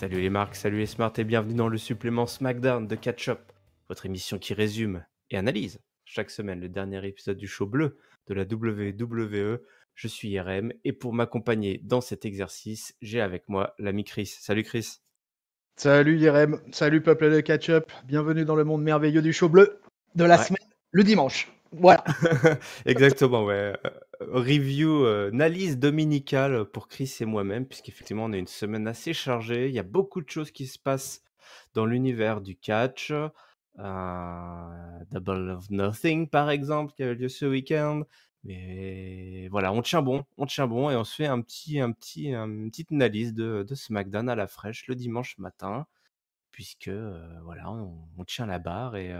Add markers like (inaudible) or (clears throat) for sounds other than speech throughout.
Salut les marques, salut les smart et bienvenue dans le supplément SmackDown de Catch Up, votre émission qui résume et analyse chaque semaine le dernier épisode du show bleu de la WWE. Je suis RM et pour m'accompagner dans cet exercice, j'ai avec moi l'ami Chris. Salut Chris. Salut IRM, salut peuple de Catch bienvenue dans le monde merveilleux du show bleu de la semaine, le dimanche. Voilà. (laughs) Exactement, ouais review, analyse euh, dominicale pour Chris et moi-même, puisqu'effectivement, on a une semaine assez chargée. Il y a beaucoup de choses qui se passent dans l'univers du catch. Euh, Double of Nothing, par exemple, qui avait lieu ce week-end. Mais voilà, on tient bon, on tient bon et on se fait un petit, un petit, une petite analyse de, de SmackDown à la fraîche le dimanche matin, puisque euh, voilà, on, tient la barre et,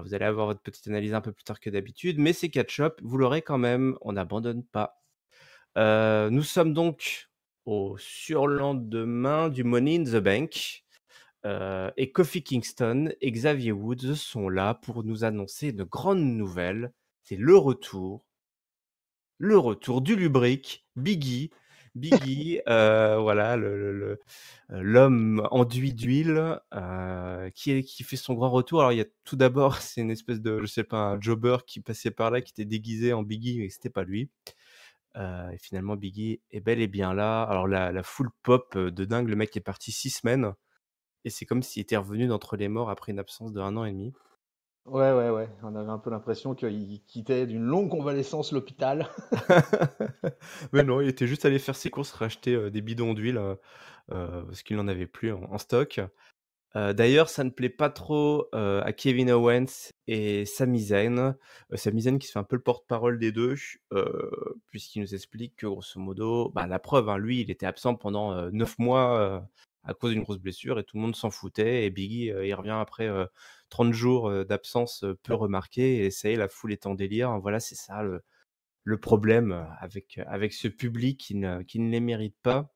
vous allez avoir votre petite analyse un peu plus tard que d'habitude, mais c'est catch-up, vous l'aurez quand même, on n'abandonne pas. Euh, nous sommes donc au surlendemain du Money in the Bank. Euh, et Kofi Kingston et Xavier Woods sont là pour nous annoncer une grande nouvelle. C'est le retour, le retour du lubrique Biggie Biggie, euh, voilà, euh, l'homme enduit d'huile euh, qui, fait son grand retour. Alors, il y a tout d'abord, (laughs) c'est une espèce de, je sais pas, un jobber qui passait par là, qui était déguisé en Biggie, mais c'était pas lui. et finalement, Biggie est bel et bien là. Alors, la, la full pop de dingue, le mec est parti six semaines et c'est comme s'il était revenu d'entre les morts après une absence de un an et demi. Ouais, ouais, ouais. On avait un peu l'impression qu'il quittait d'une longue convalescence l'hôpital. (laughs) (laughs) Mais non, il était juste allé faire ses courses, racheter euh, des bidons d'huile euh, euh, parce qu'il n'en avait plus en, stock. D'ailleurs, ça ne plaît pas trop à Kevin Owens et Sami Zayn. Sami Zayn qui se fait un peu le porte-parole des deux, puisqu'il nous explique que grosso modo, bah, la preuve, hein, lui, il était absent pendant 9 mois à cause d'une grosse blessure et tout le monde s'en foutait. Et Biggie, euh, il revient après 30 euh, jours euh, d'absence peu remarquée et ça la foule est en délire. Hein, voilà, c'est ça le, problème avec, avec ce public qui ne, qui ne les mérite pas.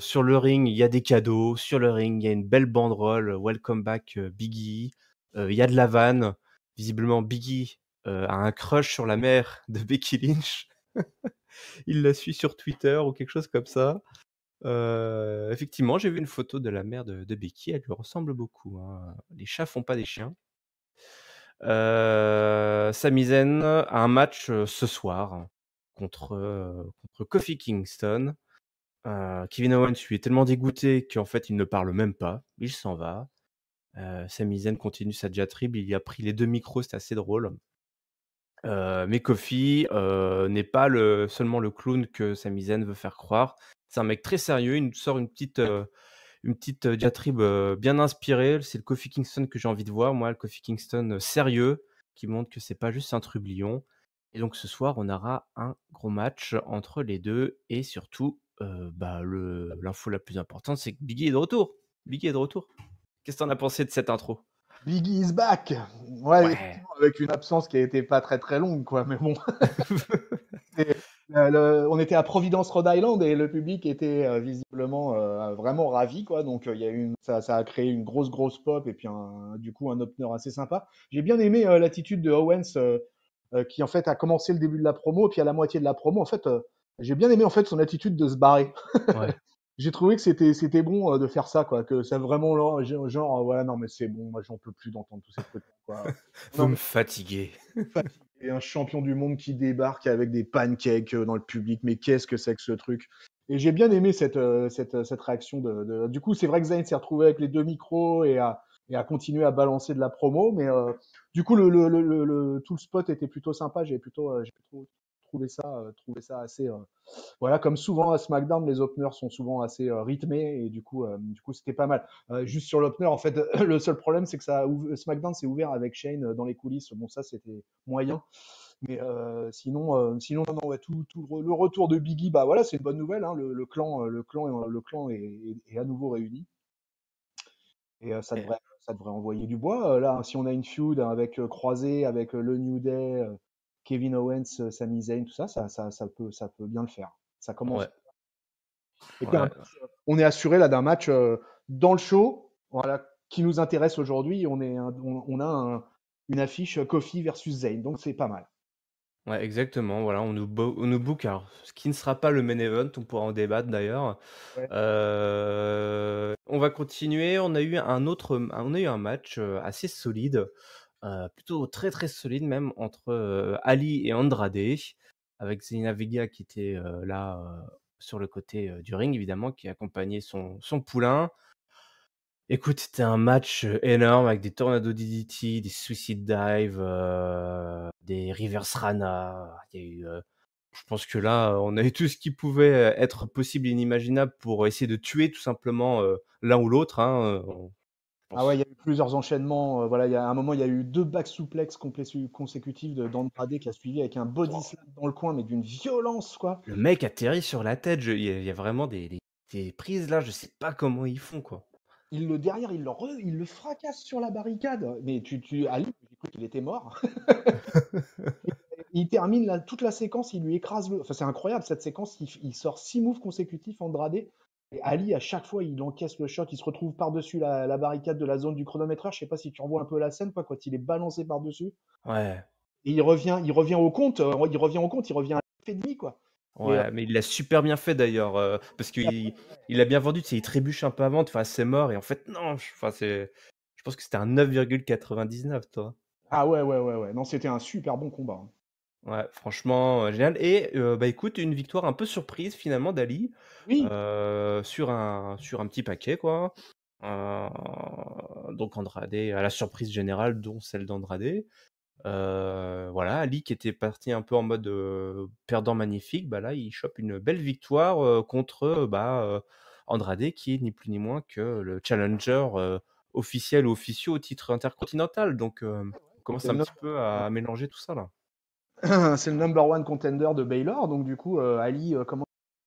sur le ring, il y a des cadeaux. Sur le ring, il y a une belle banderole. Welcome back, Biggie. Il y a de la vanne. Visiblement, Biggie a un crush sur la mère de Becky Lynch. (laughs) il la suit sur Twitter ou quelque chose comme ça effectivement, j'ai vu une photo de la mère de, Becky, elle lui ressemble beaucoup. Hein. Les chats font pas des chiens. Euh, a un match ce soir contre, Kofi Kingston. Kevin Owens lui est tellement dégoûté qu'en fait il ne parle même pas, il s'en va. Euh, continue sa diatribe, il y a pris les deux micros, c'est assez drôle. mais Kofi n'est pas seulement le clown que Samizen veut faire croire, c'est un mec très sérieux. Il nous sort une petite, euh, une petite euh, diatribe euh, bien inspirée. C'est le Kofi Kingston que j'ai envie de voir. Moi, le Kofi Kingston sérieux, qui montre que c'est pas juste un trublion. Et donc ce soir, on aura un gros match entre les deux. Et surtout, bah, l'info la plus importante, c'est que Biggie est de retour. Biggie est de retour. Qu'est-ce que t'en as pensé de cette intro Biggie is back ouais, ouais. avec une absence qui a été pas très très longue, quoi, mais bon. (laughs) Euh, on était à Providence, Rhode Island, et le public était euh, visiblement euh, vraiment ravi, quoi. Donc, il y une, ça, a créé une grosse, grosse pop, et puis du coup, un opener assez sympa. J'ai bien aimé l'attitude de Owens, qui en fait a commencé le début de la promo, et puis à la moitié de la promo, en fait, j'ai bien aimé en fait son attitude de se barrer. (laughs) j'ai trouvé que c'était c'était bon de faire ça quoi que ça vraiment genre voilà non mais c'est bon moi j'en peux plus d'entendre tout ça. » vous me fatiguez (laughs) et un champion du monde qui débarque avec des pancakes euh, dans le public. Mais qu'est-ce que c'est que ce truc Et j'ai bien aimé cette, euh, cette, euh, cette réaction. De, Du coup, c'est vrai que Zayn s'est retrouvé avec les deux micros et a et à continuer à balancer de la promo. Mais du coup, le, le, le, tout le spot était plutôt sympa. J'ai plutôt, j'ai plutôt, Trouver ça, euh, trouver ça assez. Euh, voilà, comme souvent à SmackDown, les openers sont souvent assez euh, rythmés et du coup, du coup, c'était pas mal. juste sur l'opener, en fait, (laughs) le seul problème, c'est que ça, SmackDown s'est ouvert avec Shane dans les coulisses. Bon, ça, c'était moyen. Mais sinon, sinon non, tout, tout, le retour de Biggie, bah voilà, c'est une bonne nouvelle. Hein. le, clan, le clan, le clan est, à nouveau réuni. Et ça, devrait, ça devrait envoyer du bois. là, si on a une feud avec Croisé, avec le New Day, Kevin Owens, euh, Sami Zayn, tout ça, ça, peut, ça peut bien le faire. Ça commence. on est assuré là d'un match euh, dans le show, voilà, qui nous intéresse aujourd'hui. On, a une affiche Kofi versus Zayn, donc c'est pas mal. exactement. Voilà, on nous, on nous Alors, ce qui ne sera pas le main event, on pourra en débattre d'ailleurs. Euh, on va continuer. On a eu un autre, on a eu un match assez solide euh, plutôt très très solide même entre euh, Ali et Andrade, avec Zelina Vega qui était euh, là sur le côté du ring évidemment, qui accompagnait son, poulain. Écoute, c'était un match énorme avec des Tornado DDT, des suicide dive, des reverse rana. je pense que là, on a eu tout ce qui pouvait être possible et inimaginable pour essayer de tuer tout simplement l'un ou l'autre. Hein, ah ouais, il y a eu plusieurs enchaînements. Euh, voilà, il y a un moment, il y a eu deux back souplex consécutifs de qui a suivi avec un body slam dans le coin, mais d'une violence, quoi. Le mec atterrit sur la tête. Il, y a, vraiment des, des, prises là, je sais pas comment ils font, quoi. Il le derrière, il le, il le fracasse sur la barricade. Mais tu, tu Ali, j'ai cru qu'il était mort. (laughs) il termine toute la séquence, il lui écrase le. Enfin, c'est incroyable cette séquence. Il, sort six moves consécutifs Andrade... Ali, à chaque fois, il encaisse le choc, il se retrouve par-dessus la, barricade de la zone du chronométreur. Je sais pas si tu vois un peu la scène, quoi, quand il est balancé par-dessus. Ouais. Et il revient, il revient au compte, euh, il revient au compte, il revient à l'effet demi, quoi. Ouais, euh, mais il l'a super bien fait d'ailleurs, euh, parce qu'il il, a bien vendu, tu il trébuche un peu avant, c'est mort, et en fait, non, Je pense que c'était un 9,99, toi. Ah ouais, ouais, ouais, ouais. Non, c'était un super bon combat. Hein. Ouais, franchement, génial. Et bah, écoute, une victoire un peu surprise finalement d'Ali, sur un sur un petit paquet quoi. Hein, donc Andrade à la surprise générale, dont celle d'Andrade. voilà, Ali qui était parti un peu en mode, perdant magnifique, bah, là, il chope une belle victoire, contre, bah, Andrade qui est ni plus ni moins que le challenger, officiel ou officieux au titre intercontinental. Donc, ah on commence un petit peu à mélanger tout ça là. (clears throat) c'est le number one contender de Baylor. Donc, du coup, euh, Ali, euh, comment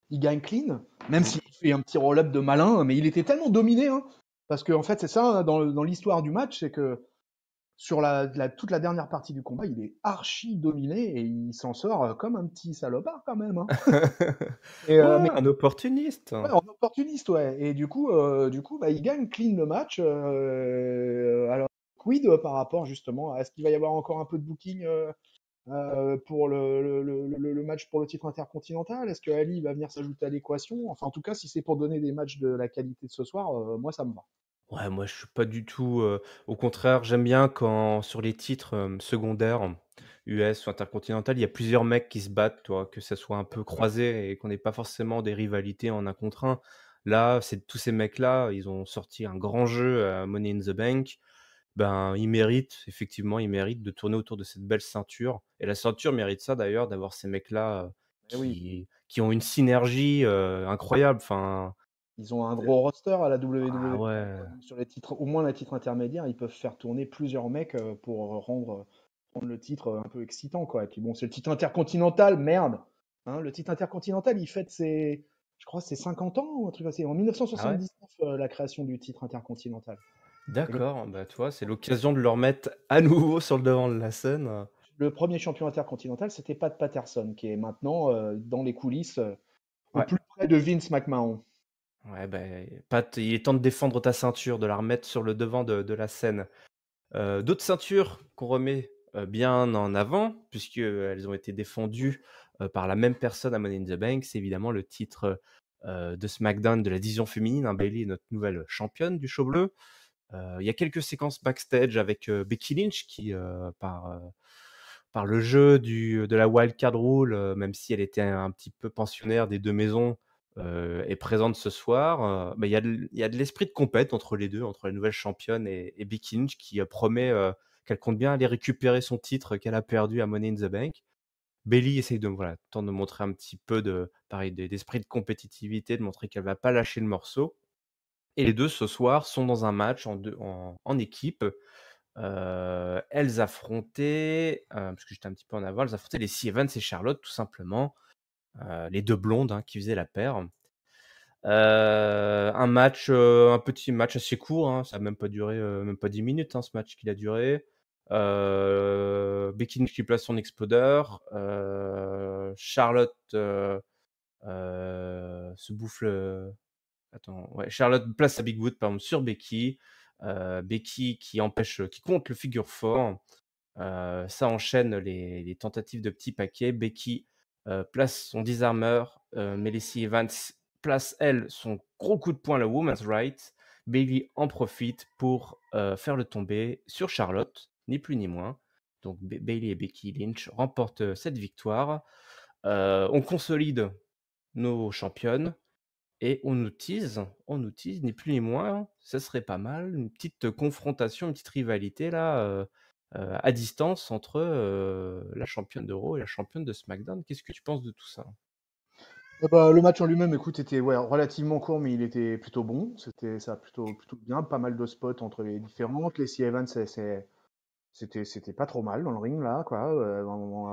il gagne clean, même s'il fait un petit roll-up de malin, mais il était tellement dominé. Hein. parce que, en fait, c'est ça, hein, dans, l'histoire du match, c'est que sur la, toute la dernière partie du combat, il est archi dominé et il s'en sort euh, comme un petit salopard quand même. Hein. (laughs) Un opportuniste. un opportuniste, ouais. Et du coup, du coup bah, il gagne clean le match. alors, quid par rapport justement à ce qu'il va y avoir encore un peu de booking euh, pour le, match pour le titre intercontinental Est-ce que Ali va venir s'ajouter à l'équation Enfin, en tout cas, si c'est pour donner des matchs de la qualité de ce soir, euh, moi, ça me va. Ouais, moi, je suis pas du tout. Euh, au contraire, j'aime bien quand sur les titres secondaires. US ou intercontinental, il y a plusieurs mecs qui se battent, que ça soit un peu croisé et qu'on n'ait pas forcément des rivalités en un contre un. Là, c'est tous ces mecs-là, ils ont sorti un grand jeu à Money in the Bank ben, il mérite, effectivement, il mérite de tourner autour de cette belle ceinture. Et la ceinture mérite ça d'ailleurs, d'avoir ces mecs-là eh qui, ont une synergie incroyable. Enfin, ils ont un gros roster à la WWE. Ah euh, sur les titres, au moins la titre intermédiaire ils peuvent faire tourner plusieurs mecs pour rendre, le titre un peu excitant. Quoi. Et bon, c'est le titre intercontinental, merde. Hein, le titre intercontinental, il fête ses, je crois, c'est 50 ans ou un truc En 1979, ah euh, la création du titre intercontinental. D'accord, bah, toi, c'est l'occasion de leur remettre à nouveau sur le devant de la scène. Le premier champion intercontinental, c'était Pat Patterson, qui est maintenant euh, dans les coulisses, euh, au plus près de Vince McMahon. Ouais, bah, Pat, il est temps de défendre ta ceinture, de la remettre sur le devant de, la scène. Euh, d'autres ceintures qu'on remet bien en avant, puisqu'elles ont été défendues par la même personne à Money in the Bank, c'est évidemment le titre de SmackDown de la division féminine. Hein, Bailey notre nouvelle championne du show bleu. Il y a quelques séquences backstage avec Becky Lynch qui, par, par le jeu de la Wild Card rule, même si elle était un, petit peu pensionnaire des deux maisons, est présente ce soir. Bah, il y a de, l'esprit de compète entre les deux, entre la nouvelle championne et, Becky Lynch, qui promet qu'elle compte bien aller récupérer son titre qu'elle a perdu à Money in the Bank. Bailey essaye de montrer un petit peu de d'esprit de compétitivité, de montrer qu'elle ne va pas lâcher le morceau. Et les deux ce soir sont dans un match en, équipe. Euh, elles affrontaient, euh, parce que j'étais un petit peu en avant, elles affrontaient les Sea Evans et Charlotte, tout simplement. Euh, les deux blondes hein, qui faisaient la paire. un match, un petit match assez court, hein, ça n'a même pas duré, même pas 10 minutes hein, ce match qu'il a duré. Becky qui place son explodeur. Charlotte se bouffe le, Attends, Charlotte place à wood sur Becky. Euh, Becky qui empêche, euh, qui compte le figure fort. Euh, ça enchaîne les, tentatives de petits paquets. Becky place son disarmer. Melissy Evans place, elle, son gros coup de poing, la Woman's Right. Bailey en profite pour faire le tomber sur Charlotte, ni plus ni moins. Donc Bailey et Becky Lynch remportent cette victoire. on consolide nos championnes. Et on nous tease, on nous tease, ni plus ni moins, ça serait pas mal, une petite confrontation, une petite rivalité là, euh, euh, à distance entre euh, la championne d'Euro et la championne de SmackDown. Qu'est-ce que tu penses de tout ça eh bah, Le match en lui-même, écoute, était relativement court, mais il était plutôt bon. C'était ça plutôt, plutôt bien, pas mal de spots entre les différentes. Les Evans, c'est c'était c'était pas trop mal dans le ring là quoi euh,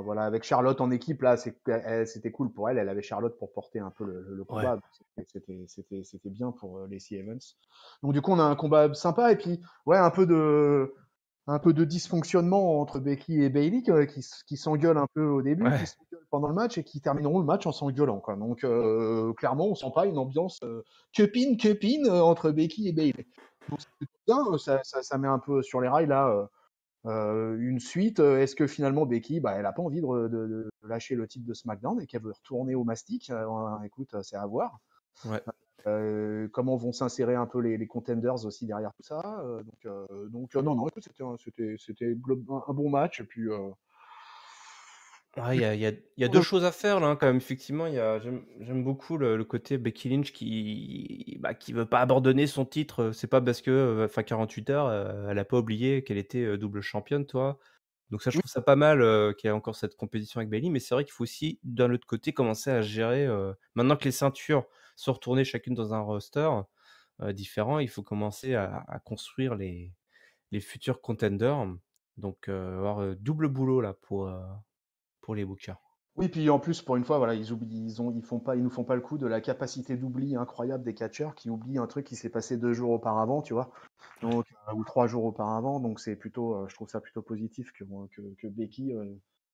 voilà avec Charlotte en équipe là c'était cool pour elle elle avait Charlotte pour porter un peu le, combat c'était c'était bien pour euh, Lacey Evans donc du coup on a un combat sympa et puis ouais un peu de un peu de dysfonctionnement entre Becky et Bailey qui, qui s'engueulent un peu au début qui s'engueulent pendant le match et qui termineront le match en s'engueulant quoi donc euh, clairement on sent pas une ambiance euh, cupine cupine entre Becky et Bailey donc, bien ça, ça, ça, met un peu sur les rails là euh, une suite, euh, est-ce que finalement Becky, bah, elle a pas envie de, lâcher le titre de SmackDown et qu'elle veut retourner au mastic euh, Écoute, c'est à voir. comment vont s'insérer un peu les, contenders aussi derrière tout ça Donc, donc non, non, c'était un, un, bon match. Et puis, il y a, deux mmh. choses à faire là, hein, quand même. Effectivement, j'aime beaucoup le, côté Becky Lynch qui bah, qui veut pas abandonner son titre. C'est pas parce que, euh, enfin, 48 heures, euh, elle n'a pas oublié qu'elle était euh, double championne, toi. Donc ça, je mmh. trouve ça pas mal qu'il y ait encore cette compétition avec Bailey, mais c'est vrai qu'il faut aussi, d'un autre côté, commencer à gérer. maintenant que les ceintures sont retournées chacune dans un roster différent, il faut commencer à, construire les, les futurs contenders. Donc avoir double boulot là pour pour les bookers. Oui, puis en plus, pour une fois, voilà, ils oublient, ils ont, font pas, ils nous font pas le coup de la capacité d'oubli incroyable des catcheurs qui oublient un truc qui s'est passé deux jours auparavant, tu vois, donc, euh, ou trois jours auparavant. Donc c'est plutôt, euh, je trouve ça plutôt positif que euh, Becky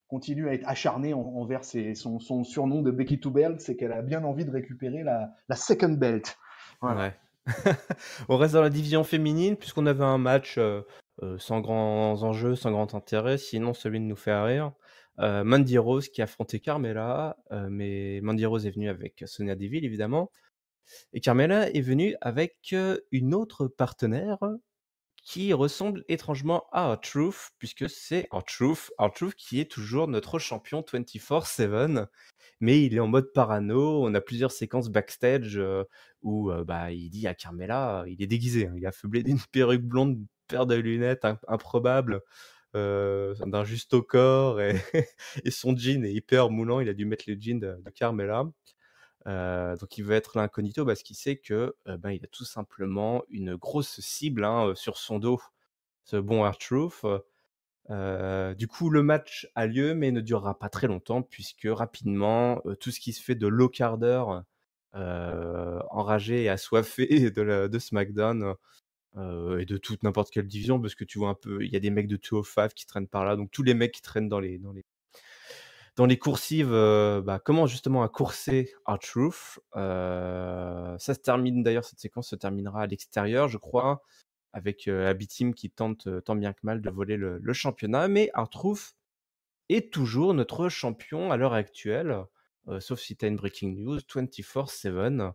continue à être acharnée envers ses, son, surnom de Becky Two Belt, c'est qu'elle a bien envie de récupérer la, second belt. Voilà. Ouais. (laughs) On reste dans la division féminine puisqu'on avait un match sans grands enjeux, sans grand intérêt, sinon celui de nous faire rire. Euh, Mandy Rose qui affronté Carmela, euh, mais Mandy Rose est venue avec euh, Sonia Deville évidemment, et Carmela est venue avec une autre partenaire qui ressemble étrangement à Our Truth, puisque c'est Our Truth, Our Truth qui est toujours notre champion 24-7, mais il est en mode parano, on a plusieurs séquences backstage où bah, il dit à Carmela, il est déguisé, hein. il est affublé d'une perruque blonde, une paire de lunettes improbables, euh, d'un juste au corps (laughs) et, son jean est hyper moulant. Il a dû mettre le jean de, Carmela. Euh, donc il veut être l'incognito parce qu'il sait que euh, ben, il a tout simplement une grosse cible hein, sur son dos, ce bon R-Truth. du coup, le match a lieu, mais ne durera pas très longtemps, puisque rapidement, tout ce qui se fait de low quart enragé et assoiffé (laughs) de, de SmackDown, et de toute n'importe quelle division, parce que tu vois un peu, il y a des mecs de 205 qui traînent par là, donc tous les mecs qui traînent dans les, dans les, dans les coursives, bah, commencent justement à courser Art Truth. ça se termine d'ailleurs, cette séquence se terminera à l'extérieur, je crois, avec Abitim qui tente tant bien que mal de voler le, championnat, mais Art Truth est toujours notre champion à l'heure actuelle. sauf si tu as une breaking news, 24-7.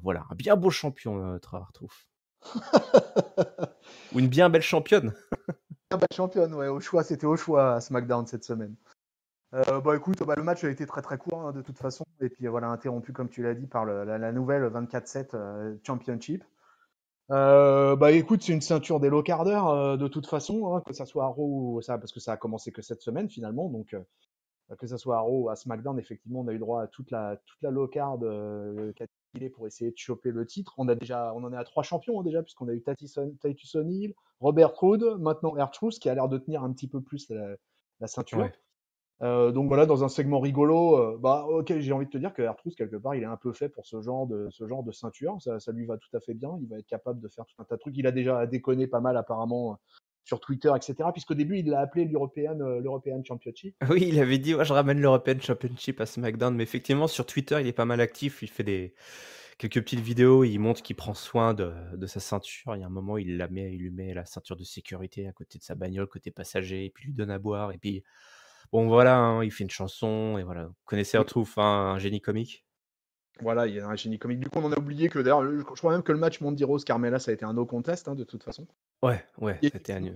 voilà, un bien beau champion, euh, notre Artrouf. (laughs) Ou une bien belle championne. bien belle championne, ouais. Au choix, c'était au choix à SmackDown cette semaine. Euh, bah écoute, bah, le match a été très très court hein, de toute façon, et puis voilà, interrompu comme tu l'as dit par la, nouvelle 24-7 euh, Championship. Euh, bah écoute, c'est une ceinture des low carders euh, de toute façon, hein, que ça soit à Raw ou ça, parce que ça a commencé que cette semaine finalement, donc que ça soit à Raw ou à SmackDown, effectivement, on a eu droit à toute la toute la low card il est pour essayer de choper le titre. On, a déjà, on en est à trois champions hein, déjà, puisqu'on a eu Titus O'Neill, Robert Hood, maintenant Ertrus, qui a l'air de tenir un petit peu plus la, ceinture. Euh, donc voilà, dans un segment rigolo, euh, bah, ok, j'ai envie de te dire que Artrous, quelque part, il est un peu fait pour ce genre de, ce genre de ceinture. Ça, ça, lui va tout à fait bien. Il va être capable de faire tout un tas de trucs. Il a déjà déconné pas mal, apparemment, sur Twitter, etc. Puisqu'au début, il l'a appelé l'European, euh, Championship. (laughs) Oui, il avait dit, je ramène l'European Championship à SmackDown. Mais effectivement, sur Twitter, il est pas mal actif. Il fait des quelques petites vidéos. Il montre qu'il prend soin de, sa ceinture. Il y a un moment, il la met, il lui met la ceinture de sécurité à côté de sa bagnole, côté passager, et puis il lui donne à boire. Et puis, bon, voilà, hein, il fait une chanson. Et voilà, vous connaissez un truc, hein, un génie comique. Voilà, il y a un génie comique. Du coup, on en a oublié que d'ailleurs, je crois même que le match rose Carmela, ça a été un no contest hein, de toute façon. Ouais, ouais, c'était un, euh,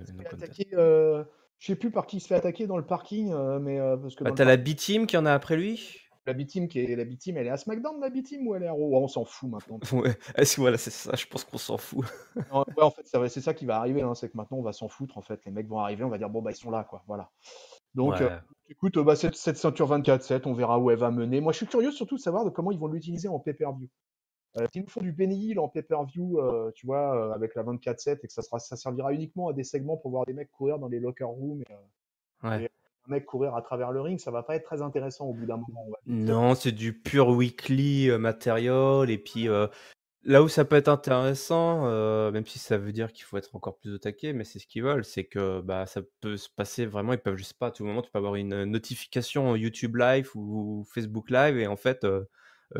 euh, je sais plus par qui il se fait attaquer dans le parking, euh, mais parce que bah, t'as la B-team qui en a après lui la B-team, qui est, la B-team, elle est à SmackDown, la B-team, ou elle est à Raw On s'en fout maintenant. (laughs) Ouais, est-ce que- voilà, c'est ça, je pense qu'on s'en fout. ouais, en fait, c'est ça qui va arriver, hein, c'est que maintenant on va s'en foutre, en fait. Les mecs vont arriver, on va dire, bon, bah, ils sont là, quoi. Voilà. Donc, écoute, bah, cette, cette ceinture 24-7, on verra où elle va mener. Moi, je suis curieux surtout de savoir de comment ils vont l'utiliser en pay-per-view. Euh, nous font du Penny en pay-per-view, euh, tu vois, euh, avec la 24-7 et que ça, ça servira uniquement à des segments pour voir des mecs courir dans les locker rooms et, euh, ouais. un mec courir à travers le ring, ça va pas être très intéressant au bout d'un moment. Non, c'est du pur weekly matériel et puis là où ça peut être intéressant, même si ça veut dire qu'il faut être encore plus au mais c'est ce qu'ils veulent, c'est que bah, ça peut se passer vraiment, ils peuvent, juste pas, à tout moment, tu peux avoir une notification YouTube Live ou Facebook Live, et en fait,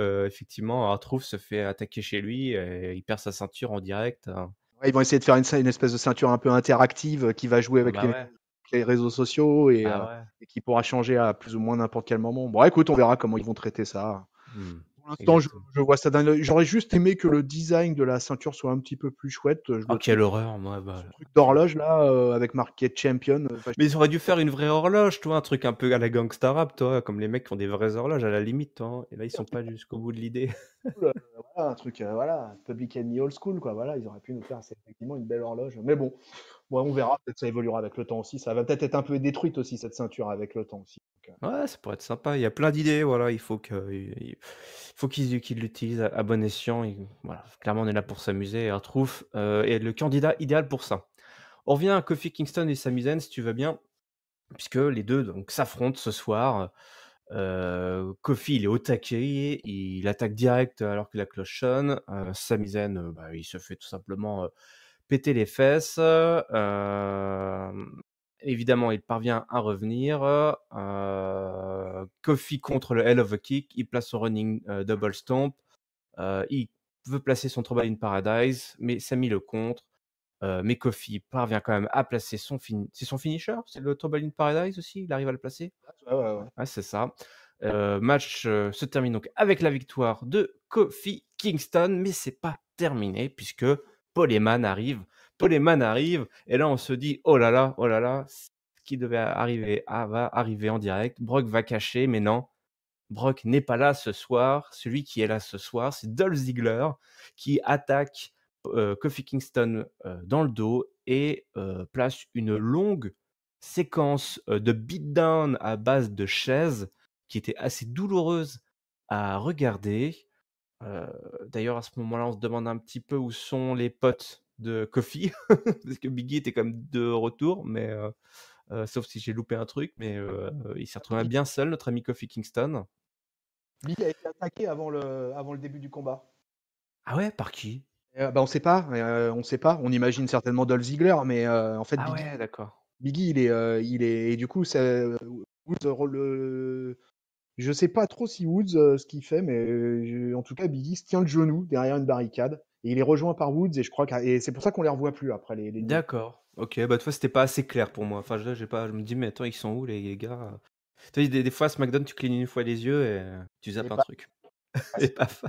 effectivement, Artruth se fait attaquer chez lui et il perd sa ceinture en direct. Hein. ils vont essayer de faire une, une, espèce de ceinture un peu interactive qui va jouer avec bah les, réseaux sociaux ah et, qui pourra changer à plus ou moins n'importe quel moment. Bon, écoute, on verra comment ils vont traiter ça. Mmh pour l'instant, je, vois ça J'aurais juste aimé que le design de la ceinture soit un petit peu plus chouette. Euh, je oh, quelle horreur, moi. Bah... truc d'horloge, là, euh, avec marqué Champion. Euh, mais ils auraient dû faire une vraie horloge, toi, un truc un peu à la gangsta rap, toi, comme les mecs qui ont des vraies horloges, à la limite, Hein. Et là, ils sont pas jusqu'au bout de l'idée un truc, euh, voilà, Public Enemy Old School, quoi. Voilà, ils auraient pu nous faire effectivement une belle horloge. Mais bon, on verra, peut-être ça évoluera avec le temps aussi. Ça va peut-être être un peu détruite aussi, cette ceinture, avec le temps aussi. Euh. Ouais, ça pourrait être sympa. Il y a plein d'idées, voilà. Il faut qu'ils faut qu'ils l'utilisent à bon escient. voilà, clairement, on est là pour s'amuser. Et trouf euh, et le candidat idéal pour ça. On revient à Kofi Kingston et Sami si tu veux bien, puisque les deux donc s'affrontent ce soir. Kofi, il est au taquet, il attaque direct alors que la cloche sonne. Samizen, bah, il se fait tout simplement péter les fesses. évidemment, il parvient à revenir. Kofi contre le Hell of a Kick, il place son running double stomp. il veut placer son Trouble in Paradise, mais Sami le contre. Euh, mais Kofi parvient quand même à placer son, fin... c'est son finisher. C'est le Trouble in Paradise aussi. Il arrive à le placer. Ah, c'est ça. Euh, match euh, se termine donc avec la victoire de Kofi Kingston, mais c'est pas terminé puisque Paul arrive. Paul arrive et là on se dit oh là là, oh là là, ce qui devait arriver va arriver en direct. Brock va cacher, mais non. Brock n'est pas là ce soir. Celui qui est là ce soir, c'est Dolph Ziggler qui attaque Kofi euh, Kingston euh, dans le dos et euh, place une longue séquence de beatdown à base de chaises qui était assez douloureuse à regarder. D'ailleurs, à ce moment-là, on se demande un petit peu où sont les potes de Kofi, (laughs) parce que Biggie était comme de retour, mais sauf si j'ai loupé un truc, mais il s'est retrouvé bien seul, notre ami Kofi Kingston. Biggie a été attaqué avant le, avant le début du combat. Ah ouais, par qui euh, bah, on sait pas, euh, on sait pas. On imagine certainement Dolph Ziggler, mais euh, en fait, ah Biggie d'accord. Biggie, il est, il est et du coup, Woods je sais pas trop si Woods, ce qu'il fait, mais en tout cas, Biggie se tient le genou derrière une barricade et il est rejoint par Woods et je crois et c'est pour ça qu'on les revoit plus après les D'accord, OK, bah, fois ce c'était pas assez clair pour moi. Enfin, je j'ai pas je me dis: «Mais attends, ils sont où les gars?» Tu sais, des fois, à SmackDown, tu clignes une fois les yeux et tu zappes un truc. (laughs) c'est paf.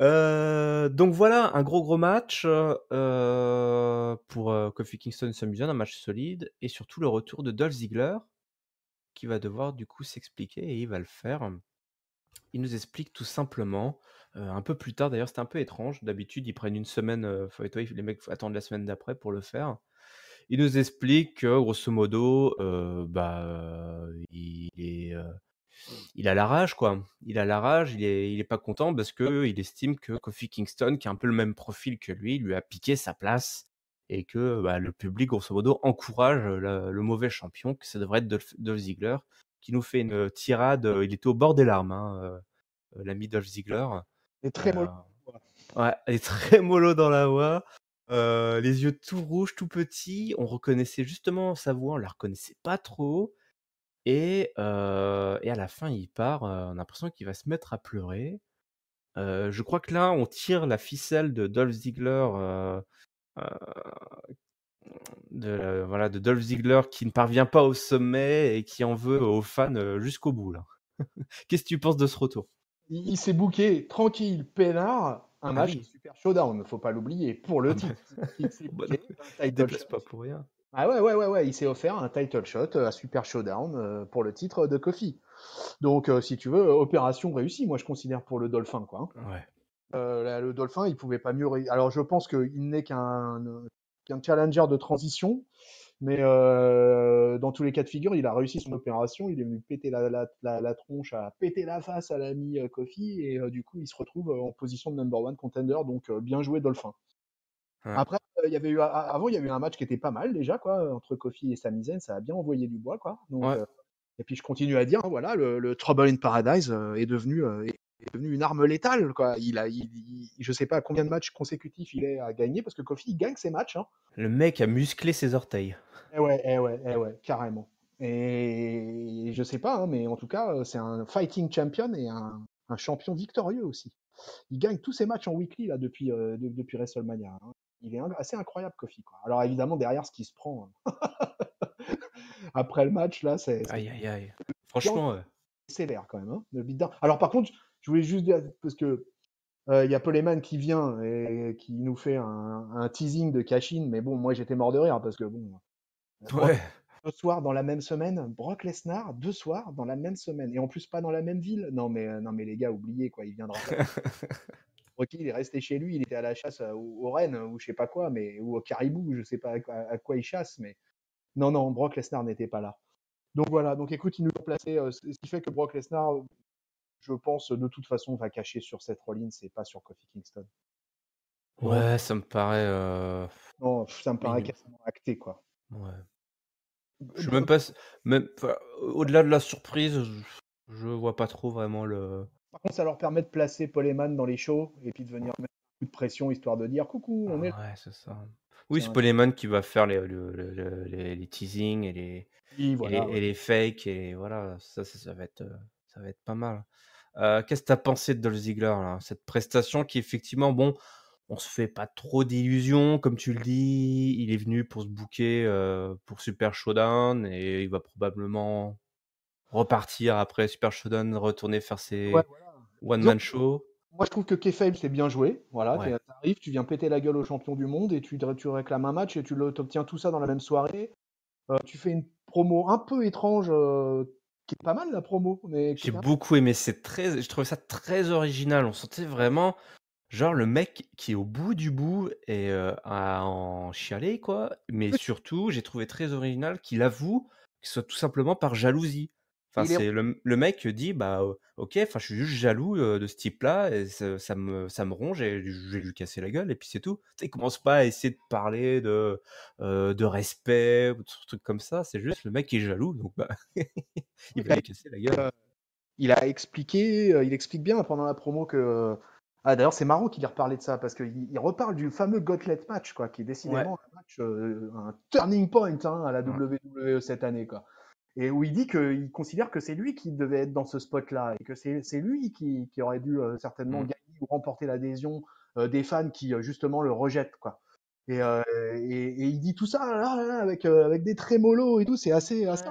Euh, donc voilà, un gros gros match euh, pour euh, Kofi Kingston un match solide, et surtout le retour de Dolph Ziggler, qui va devoir du coup s'expliquer, et il va le faire. Il nous explique tout simplement, un peu plus tard d'ailleurs, c'est un peu étrange, d'habitude ils prennent une semaine, les mecs attendent la semaine d'après pour le faire. Il nous explique que grosso modo, bah, il est il a la rage, quoi. Il a la rage, il est, il est pas content parce qu'il estime que Kofi Kingston, qui a un peu le même profil que lui, lui a piqué sa place et que bah, le public, grosso modo, encourage euh, le, mauvais champion, que ça devrait être Dolph, Ziggler, qui nous fait une tirade. Euh, il était au bord des larmes, hein, euh, l'ami Dolph Ziggler. Il est très euh, Ouais, il est très mollo dans la voix. les yeux tout rouges, tout petits. On reconnaissait justement sa voix, on la reconnaissait pas trop. Et, à la fin, il part. on a l'impression qu'il va se mettre à pleurer. je crois que là, on tire la ficelle de Dolph Ziggler, de, voilà, de Dolph Ziggler qui ne parvient pas au sommet et qui en veut aux fans jusqu'au bout. (laughs) Qu'est-ce que tu penses de ce retour Il, s'est bouqué tranquille, peinard, un ah bah match Super Showdown, faut pas l'oublier, pour le ah titre. Bah, il (laughs) ne pas pour rien. Ah ouais, ouais, ouais, ouais, il s'est offert un title shot euh, à Super Showdown euh, pour le titre de Kofi. Donc, euh, si tu veux, opération réussie, moi je considère pour le Dolphin, quoi. Hein. le Dolphin, il pouvait pas mieux. Alors, je pense qu'il n'est qu'un challenger de transition, mais dans tous les cas de figure, il a réussi son opération. Il est venu péter la, la, tronche, à péter la face à l'ami Kofi, et du coup, il se retrouve en position de number one contender. Donc, bien joué, Dolphin. Après, il y avait eu, avant, il y avait eu un match qui était pas mal déjà, quoi, entre Kofi et Zayn, ça a bien envoyé du bois, quoi. et puis je continue à dire, hein, voilà, le, Trouble in Paradise est devenu est devenu une arme létale, quoi. Il a, je sais pas combien de matchs consécutifs il est à gagner parce que Kofi il gagne ses matchs. Hein. Le mec a musclé ses orteils. Eh ouais, eh ouais, eh ouais, carrément. Et je sais pas, hein, mais en tout cas, c'est un fighting champion et un, champion victorieux aussi. Il gagne tous ses matchs en weekly là depuis, depuis WrestleMania il est assez incroyable, Kofi. Quoi. Alors évidemment, derrière ce qui se prend hein. (laughs) après le match, là, c'est. Aïe, aïe, aïe. Franchement. C'est Sévère quand même, hein, le Alors par contre, je voulais juste dire, parce que euh, il y a Poleman qui vient et qui nous fait un, teasing de Cashin, mais bon, moi j'étais mort de rire parce que bon. Euh, ouais. Deux soirs dans la même semaine, Brock Lesnar, deux soirs dans la même semaine, et en plus pas dans la même ville. Non mais, euh, non, mais les gars, oubliez quoi, il viendra. (laughs) il est resté chez lui, il était à la chasse euh, au rennes ou je sais pas quoi, mais ou au caribou, je sais pas à, quoi il chasse, mais non, non, Brock Lesnar n'était pas là. Donc voilà, donc écoute, il nous a placé, euh, ce qui fait que Brock Lesnar, je pense, de toute façon, va cacher sur cette Rollins et pas sur Kofi Kingston. Ouais, ça me paraît. Euh, ça me paraît quasiment acté, quoi. Ouais. Je me même pas. Même, Au-delà de la surprise, je vois pas trop vraiment le. Par contre, ça leur permet de placer Poleman dans les shows et puis de venir mettre un coup de pression histoire de dire coucou, on ah est. Ouais, c'est ça. Oui, c'est Poleman qui va faire les, les, teasings et les, et, les, fakes et voilà, ça, ça, va, être, euh, ça va être pas mal. Euh, qu'est-ce que tu as pensé de Dolph Ziggler Cette prestation qui, effectivement, bon, on se fait pas trop d'illusions, comme tu le dis. Il est venu pour se booker euh, pour Super Showdown et il va probablement repartir après Super Showdown, retourner faire ses one-man show. Moi, je trouve que Kefable, c'est bien joué. Voilà, tu arrives, tu viens péter la gueule au champion du monde et tu, réclames un match et tu obtiens tout ça dans la même soirée. Euh, tu fais une promo un peu étrange, euh, qui est pas mal la promo. mais J'ai beaucoup aimé, c'est très, je trouvais ça très original. On sentait vraiment, genre, le mec qui est au bout du bout et euh, à en chialer, quoi. Mais surtout, j'ai trouvé très original qu'il avoue que ce soit tout simplement par jalousie c'est le, mec dit bah ok, enfin je suis juste jaloux euh, de ce type-là et ça, me ça me ronge et je vais lui casser la gueule et puis c'est tout. ne commence pas à essayer de parler de euh, de respect ou de trucs comme ça. C'est juste le mec qui est jaloux donc bah, (laughs) il va lui casser la gueule. Euh, il a expliqué, il explique bien pendant la promo que ah d'ailleurs c'est marrant qu'il ait reparlé de ça parce qu'il reparle du fameux Gauntlet match quoi qui est décidément un match un turning point hein, à la WWE cette année quoi et où il dit qu'il considère que c'est lui qui devait être dans ce spot-là et que c'est lui qui, qui, aurait dû euh, certainement mmh. gagner ou remporter l'adhésion euh, des fans qui euh, justement le rejettent quoi. Et, et, il dit tout ça là, avec, avec des trémolos et tout, c'est assez, assez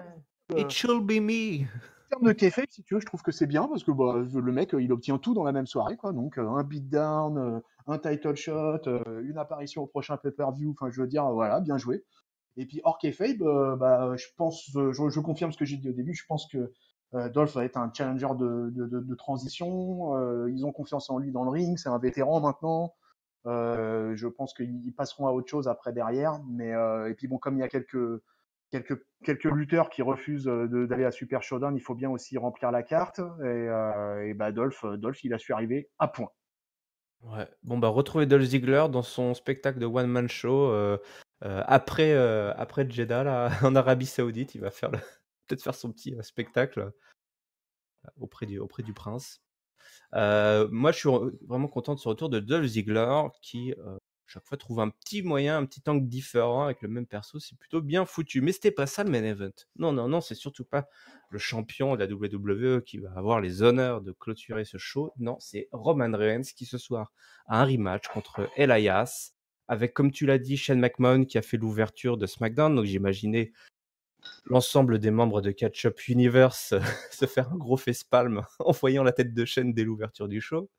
It should be me. En termes de café, si tu veux, je trouve que c'est bien parce que bah, le mec, il obtient tout dans la même soirée, quoi. Donc un beatdown, un title shot, une apparition au prochain pay-per-view. Enfin, je veux dire, voilà, bien joué. Et puis Ork et euh, bah, je pense, euh, je, confirme ce que j'ai dit au début, je pense que euh, Dolph va être un challenger de, transition. ils ont confiance en lui dans le ring, c'est un vétéran maintenant. je pense qu'ils passeront à autre chose après derrière. Mais et puis bon, comme il y a quelques quelques quelques lutteurs qui refusent d'aller à Super Showdown, il faut bien aussi remplir la carte. Et, et bah Dolph, Dolph, il a su arriver à point. Ouais. Bon, bah, retrouver Dolph Ziggler dans son spectacle de One Man Show euh, euh, après, euh, après Jeddah, (laughs) en Arabie Saoudite. Il va faire (laughs) peut-être faire son petit spectacle auprès du, auprès du prince. moi, je suis vraiment content de ce retour de Dolph Ziggler qui chaque fois trouve un petit moyen, un petit angle différent avec le même perso, c'est plutôt bien foutu. Mais c'était pas ça le main event. Non, non, non, c'est surtout pas le champion de la WWE qui va avoir les honneurs de clôturer ce show. Non, c'est Roman Reigns qui ce soir a un rematch contre Elias, avec comme tu l'as dit, Shane McMahon qui a fait l'ouverture de SmackDown. Donc j'imaginais l'ensemble des membres de Catch Up Universe (laughs) se faire un gros face palm (laughs) en voyant la tête de Shane dès l'ouverture du show.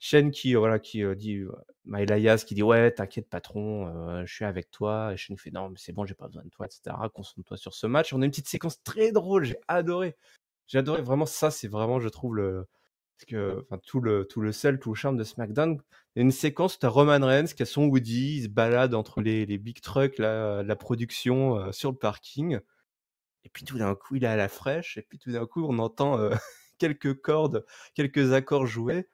Shane qui euh, voilà qui euh, dit euh, My qui dit ouais t'inquiète patron je suis avec toi et Shane fait non mais c'est bon j'ai pas besoin de toi etc concentre-toi sur ce match on a une petite séquence très drôle j'ai adoré j'ai adoré vraiment ça c'est vraiment je trouve le que enfin tout le tout le sel tout le charme de SmackDown il une séquence où t'as Roman Reigns qui a son Woody il se balade entre les, les big trucks la, production sur le parking et puis tout d'un coup il est à la fraîche et puis tout d'un coup on entend (laughs) quelques cordes quelques accords joués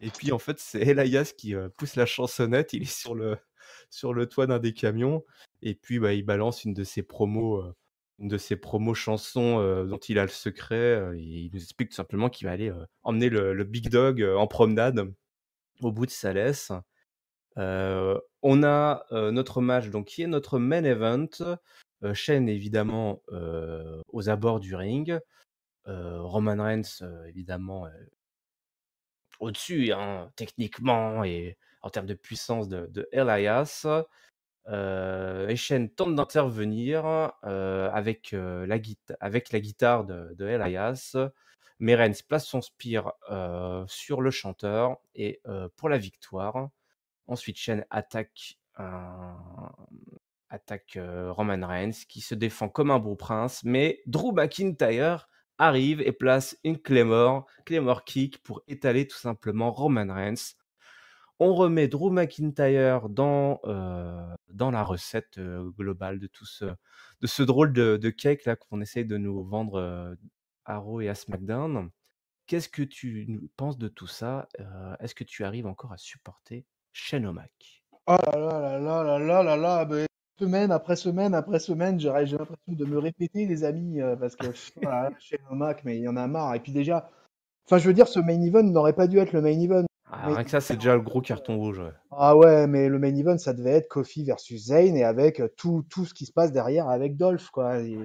et puis en fait, c'est Elias qui euh, pousse la chansonnette, il est sur le, (laughs) sur le toit d'un des camions, et puis bah, il balance une de ses promos, euh, une de ses promos chansons euh, dont il a le secret, il nous explique tout simplement qu'il va aller emmener le, Big Dog en promenade au bout de sa laisse. on a notre match, donc qui est notre main event, chaîne évidemment aux abords du ring. Roman Reigns, évidemment, au-dessus, hein, techniquement et en termes de puissance de, Elias. Euh, tente d'intervenir euh, euh, avec, la guitare de, de Elias. Merens place son spear euh, sur le chanteur et pour la victoire. Ensuite, Shen attaque, attaque Roman Reigns qui se défend comme un beau prince, mais Drew McIntyre arrive et place une Claymore, Claymore Kick pour étaler tout simplement Roman Reigns. On remet Drew McIntyre dans, euh, dans la recette euh, globale de tout ce, de ce drôle de, cake là qu'on essaye de nous vendre euh, à Raw et à SmackDown. Qu'est-ce que tu penses de tout ça Est-ce que tu arrives encore à supporter Shane O'Mac Oh là là là là là là là Semaine après semaine après semaine, j'ai l'impression de me répéter, les amis, euh, parce que je suis chez un Mac, mais il y en a marre. Et puis déjà, enfin, je veux dire, ce main event n'aurait pas dû être le main event. Ah, rien que ça, c'est déjà le gros carton rouge. Ah ouais, mais le main event, ça devait être Kofi versus Zayn et avec euh, tout, tout ce qui se passe derrière avec Dolph, quoi. Et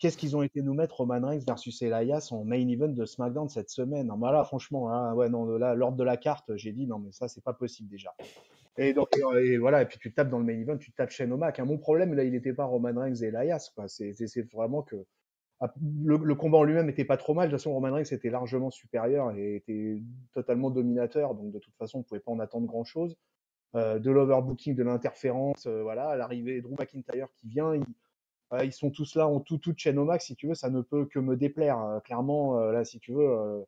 Qu'est-ce qu'ils ont été nous mettre Roman Reigns versus Elias en main event de SmackDown cette semaine? Non, là, franchement, hein, ouais, non, là, l'ordre de la carte, j'ai dit non, mais ça, c'est pas possible déjà. Et donc, et, voilà, et puis tu tapes dans le main event, tu tapes chez O'Mac. Hein, mon problème, là, il n'était pas Roman Reigns et Elias. C'est vraiment que ah, le, combat en lui-même n'était pas trop mal. De toute façon, Roman Reigns était largement supérieur et était totalement dominateur. Donc, de toute façon, on ne pouvait pas en attendre grand-chose. Euh, de l'overbooking, de l'interférence, euh, voilà, l'arrivée, Drew McIntyre qui vient, euh, ils sont tous là, ont tout, tout de au si tu veux, ça ne peut que me déplaire. Hein. clairement, là, si tu veux,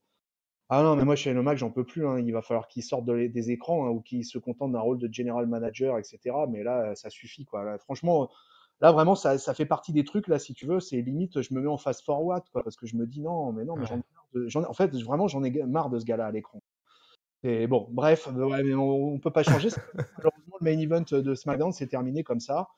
ah non, mais moi chez Nomac, j'en peux plus. Hein. Il va falloir qu'il sorte des écrans hein, ou qu'il se contente d'un rôle de general manager, etc. Mais là, ça suffit. quoi. franchement, là vraiment, ça, fait partie des trucs. Là, si tu veux, c'est limite, je me mets en face forward parce que je me dis non, mais non, mais j'en, en fait, vraiment, j'en ai marre de ce gars-là à l'écran. Et bon, bref, mais on, ne peut pas changer. (laughs) Malheureusement, le main event de SmackDown s'est terminé comme ça.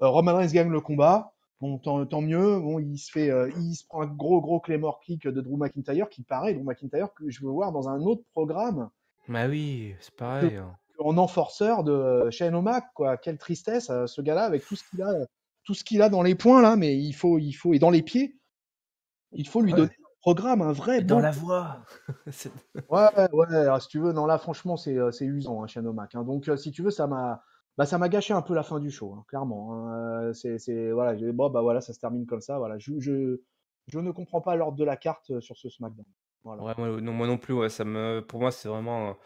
Euh, Roman Reigns gagne le combat. Bon, tant, mieux. Bon, il se fait, euh, il se prend un gros gros claymore kick de Drew McIntyre qui paraît Drew McIntyre que je veux voir dans un autre programme. Bah oui, c'est pareil. Hein. En enforceur de euh, Shane O'Mac, quoi. Quelle tristesse, euh, ce gars-là avec tout ce qu'il a, tout ce qu'il a dans les poings là, mais il faut, il faut et dans les pieds, il faut lui donner un programme, un vrai. Dans la voix. (laughs) ouais, ouais. si tu veux, non là, franchement, c'est, usant, un hein, Shane O'Mac. Hein. Donc, si tu veux, ça m'a bah, ça m'a gâché un peu la fin du show, hein, clairement. Hein, euh, c'est, voilà, bon, bah voilà, ça se termine comme ça. Voilà, je, je, je ne comprends pas l'ordre de la carte euh, sur ce SmackDown. moi, non, moi non plus, ça me, pour moi, c'est vraiment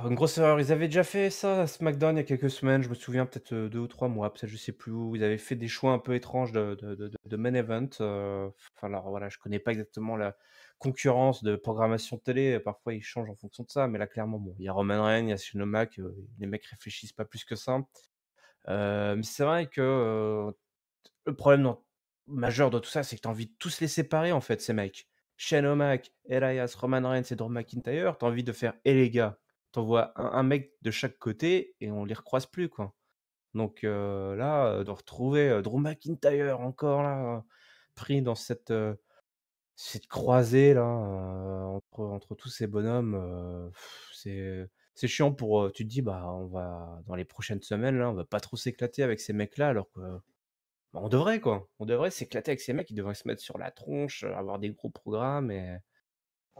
oh, une grosse erreur. Ils avaient déjà fait ça à SmackDown il y a quelques semaines, je me souviens, peut-être euh, deux ou trois mois, peut-être je sais plus où. Ils avaient fait des choix un peu étranges de, de, de, main event. je enfin, alors voilà, je connais pas exactement la, concurrence de programmation télé, parfois ils changent en fonction de ça, mais là clairement, bon, il y a Roman Reigns, il y a Shinomac, euh, les mecs réfléchissent pas plus que ça. Euh, mais c'est vrai que euh, le problème majeur de tout ça, c'est que tu as envie de tous les séparer, en fait, ces mecs. Shane Elias, Roman Reigns et Drew McIntyre, tu as envie de faire et eh, les gars. tu un, un mec de chaque côté et on les recroise plus, quoi. Donc là, de retrouver Drew McIntyre encore là, pris dans cette, cette croisée là entre, entre tous ces bonhommes c'est chiant pour tu te dis bah on va dans les prochaines semaines là on va pas trop s'éclater avec ces mecs là alors que bah, on devrait quoi on devrait s'éclater avec ces mecs ils devraient se mettre sur la tronche avoir des gros programmes et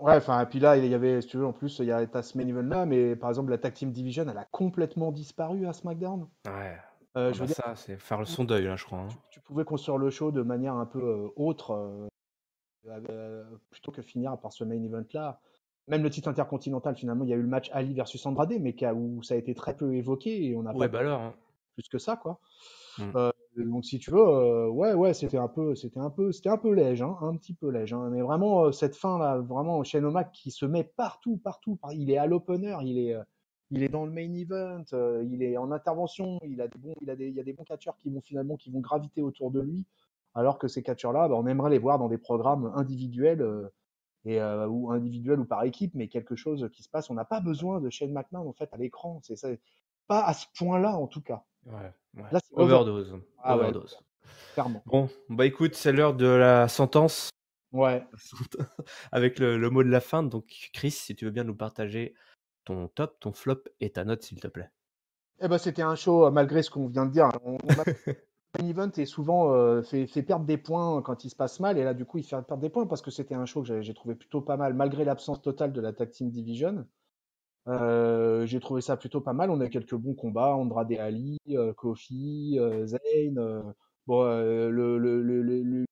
Ouais, enfin, et puis là, il y avait, si tu veux, en plus, il y a ta semaine event là, mais par exemple, la Tag Team Division, elle a complètement disparu à SmackDown. Ouais. Ah je veux bah dire, ça, c'est faire le son deuil, là, je crois. Hein. Tu, pouvais construire le show de manière un peu autre. Euh, plutôt que finir par ce main event-là. Même le titre intercontinental, finalement, il y a eu le match Ali versus Andrade, mais où ça a été très peu évoqué et on a pas bah hein. plus que ça, quoi. Mm. Euh, donc si tu veux, euh, ouais, ouais, c'était un peu, c'était un peu, c'était un peu léger, hein, un petit peu léger. Hein. mais vraiment cette fin là, vraiment Shane O'Mac qui se met partout, partout. Il est à l'opener, il est, il est dans le main event, il est en intervention, il a il a des, il y a des bons catcheurs qui vont finalement qui vont graviter autour de lui alors que ces catcheurs-là, bah, on aimerait les voir dans des programmes individuels euh, et, euh, ou ou par équipe, mais quelque chose qui se passe. On n'a pas besoin de chaîne maintenant en fait à l'écran. C'est pas à ce point-là en tout cas. overdose. Ah overdose. clairement. Bon, bah écoute, c'est l'heure de la sentence. Ouais. (laughs) Avec le, mot de la fin. Donc, Chris, si tu veux bien nous partager ton top, ton flop et ta note, s'il te plaît. Eh ben, c'était un show euh, malgré ce qu'on vient de dire. (laughs) main event est souvent euh, fait, perdre des points quand il se passe mal et là du coup il fait perdre des points parce que c'était un show que j'ai trouvé plutôt pas mal malgré l'absence totale de la tag team division. Euh, j'ai trouvé ça plutôt pas mal. On a quelques bons combats, Andrade Ali, euh, Kofi, Zayn, bon le, le, le,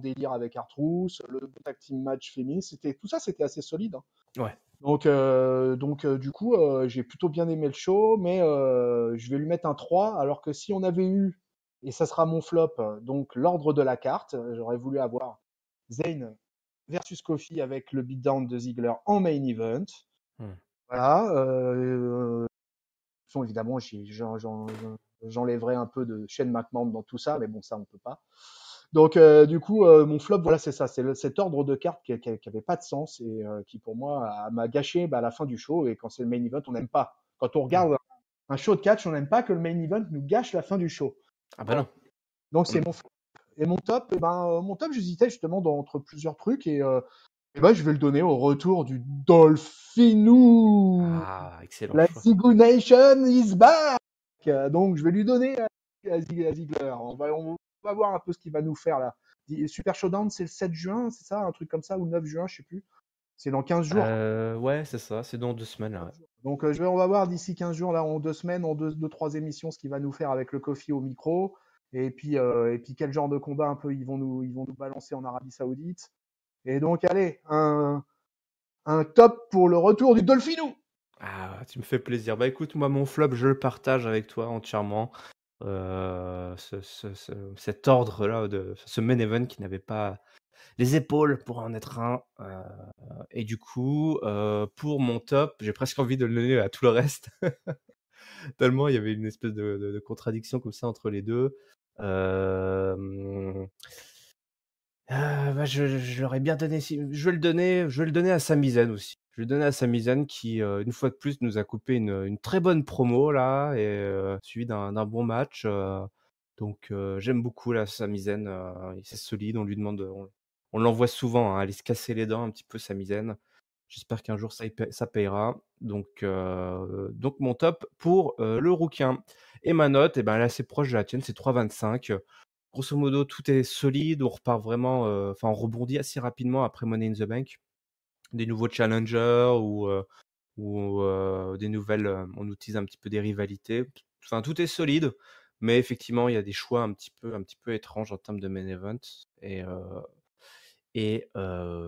délire avec Artrous, le tag team match féminin, c'était tout ça c'était assez solide. Hein. Ouais. Donc, donc du coup, j'ai plutôt bien aimé le show, mais je vais lui mettre un 3, alors que si on avait eu et ça sera mon flop, donc l'ordre de la carte. J'aurais voulu avoir Zayn versus Kofi avec le beatdown de Ziggler en main event. Hmm. Voilà. Euh, évidemment, j'enlèverai un peu de Shane McMahon dans tout ça, mais bon, ça, on peut pas. Donc, euh, du coup, euh, mon flop, voilà, c'est ça. C'est cet ordre de carte qui, n'avait pas de sens et euh, qui, pour moi, m'a gâché bah, la fin du show. Et quand c'est le main event, on n'aime pas. Quand on regarde hmm. un show de catch, on n'aime pas que le main event nous gâche la fin du show. Ah bah non. Donc c'est mmh. mon Et mon top, eh ben, euh, mon top, j'hésitais justement entre plusieurs trucs et, euh, ben, je vais le donner au retour du Dolphinou. Ah, excellent. La Zigou Nation is back. Donc je vais lui donner euh, à, Ziggler. On va, voir un peu ce qu'il va nous faire là. Super Showdown, c'est le 7 juin, c'est ça, un truc comme ça, ou 9 juin, je sais plus. C'est dans 15 jours. Euh, ouais, c'est ça, c'est dans deux semaines. Donc euh, je vais, on va voir d'ici 15 jours, là, en deux semaines, en deux, deux trois émissions, ce qu'il va nous faire avec le coffee au micro. Et puis, euh, et puis quel genre de combat un peu ils vont nous, ils vont nous balancer en Arabie Saoudite. Et donc, allez, un, un top pour le retour du Dolphinou. Ah, tu me fais plaisir. Bah écoute, moi, mon flop, je le partage avec toi entièrement. cet ordre-là, de ce main event qui n'avait pas les épaules pour en être un. Euh, et du coup, euh, pour mon top, j'ai presque envie de le donner à tout le reste. (laughs) Tellement il y avait une espèce de, contradiction comme ça entre les deux. Ah, bah, je, l'aurais bien donné. Je vais le donner. Je vais le donner à Samizen aussi. Je vais le donner à Samizen qui, euh, une fois de plus, nous a coupé une, très bonne promo là et suivi d'un bon match. Donc j'aime beaucoup la Samizen, c'est solide, on lui demande, on l'envoie souvent à hein, aller se casser les dents un petit peu sa misaine. J'espère qu'un jour ça, payera. Donc, euh, donc mon top pour euh, le rouquin. Et ma note, eh ben, elle est assez proche de la tienne, c'est 3,25. Grosso modo, tout est solide. On repart vraiment, euh, enfin, on rebondit assez rapidement après Money in the Bank. Des nouveaux challengers ou, ou des nouvelles, on utilise un petit peu des rivalités. Enfin, tout est solide, mais effectivement, il y a des choix un petit peu, un petit peu étranges en termes de main event. Et et,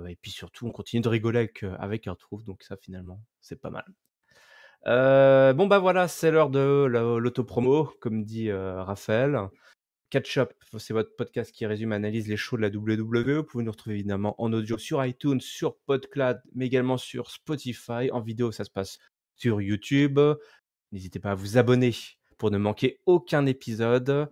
et puis surtout, on continue de rigoler avec, avec trou donc ça finalement, c'est pas mal. bon bah voilà, c'est l'heure de l'autopromo, comme dit Raphaël. Catch Up, c'est votre podcast qui résume, analyse les shows de la WWE. Vous pouvez nous retrouver évidemment en audio sur iTunes, sur PodCloud, mais également sur Spotify. En vidéo, ça se passe sur YouTube. N'hésitez pas à vous abonner pour ne manquer aucun épisode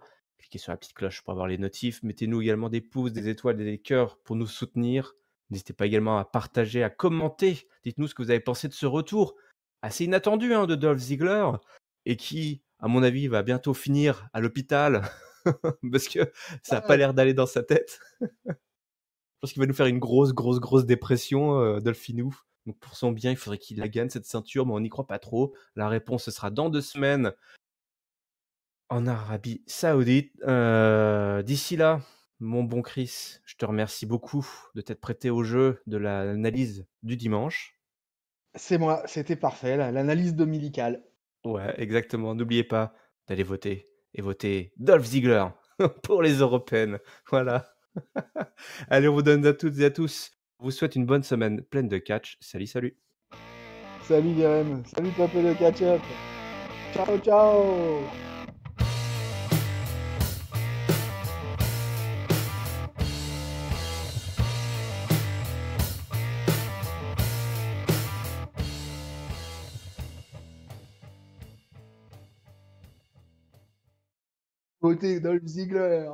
sur la petite cloche pour avoir les notifs. Mettez-nous également des pouces, des étoiles, des cœurs pour nous soutenir. N'hésitez pas également à partager, à commenter. Dites-nous ce que vous avez pensé de ce retour assez inattendu hein, de Dolph Ziggler et qui, à mon avis, va bientôt finir à l'hôpital (laughs) parce que ça n'a pas l'air d'aller dans sa tête. Je pense qu'il va nous faire une grosse, grosse, grosse dépression, euh, Donc pour son bien, il faudrait qu'il la gagne cette ceinture, mais on n'y croit pas trop. La réponse, ce sera dans deux semaines en Arabie Saoudite. Euh, d'ici là, mon bon Chris, je te remercie beaucoup de t'être prêté au jeu de l'analyse du dimanche. C'est moi, c'était parfait, l'analyse dominicale. Ouais, exactement. N'oubliez pas d'aller voter et voter Dolph Ziegler (laughs) pour les européennes. Voilà. (laughs) Allez, on vous donne à toutes et à tous. On vous souhaite une bonne semaine pleine de catch. Salut, salut. Salut, Yann. Salut, peuple de catch-up. Ciao, ciao. Côté Dolph Ziggler.